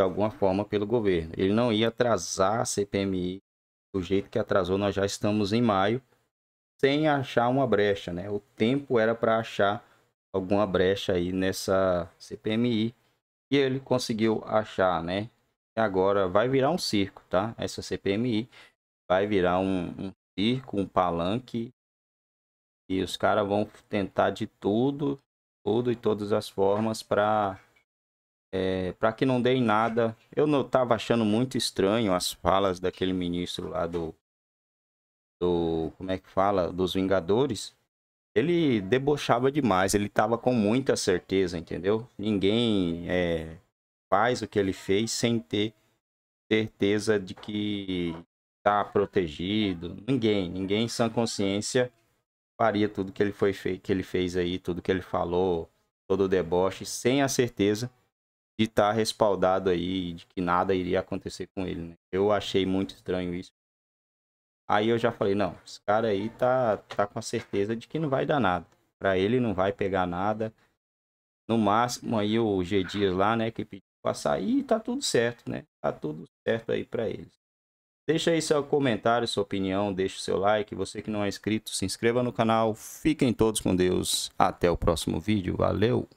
de alguma forma pelo governo. Ele não ia atrasar a CPMI do jeito que atrasou, nós já estamos em maio, sem achar uma brecha, né? O tempo era para achar alguma brecha aí nessa CPMI e ele conseguiu achar, né? E agora vai virar um circo, tá? Essa CPMI vai virar um, um circo, um palanque e os caras vão tentar de tudo, tudo e todas as formas para é, para que não deem nada. Eu não estava achando muito estranho as falas daquele ministro lá do do como é que fala, dos Vingadores. Ele debochava demais, ele estava com muita certeza, entendeu? Ninguém é, faz o que ele fez sem ter certeza de que está protegido. Ninguém, ninguém em sã consciência faria tudo que ele foi que ele fez aí, tudo que ele falou, todo o deboche sem a certeza de estar tá respaldado aí, de que nada iria acontecer com ele, né? Eu achei muito estranho isso. Aí eu já falei, não, esse cara aí tá, tá com a certeza de que não vai dar nada. Pra ele não vai pegar nada. No máximo aí o G Dias lá, né, que pediu pra sair tá tudo certo, né? Tá tudo certo aí pra eles. Deixa aí seu comentário, sua opinião, deixa o seu like. Você que não é inscrito, se inscreva no canal. Fiquem todos com Deus. Até o próximo vídeo. Valeu!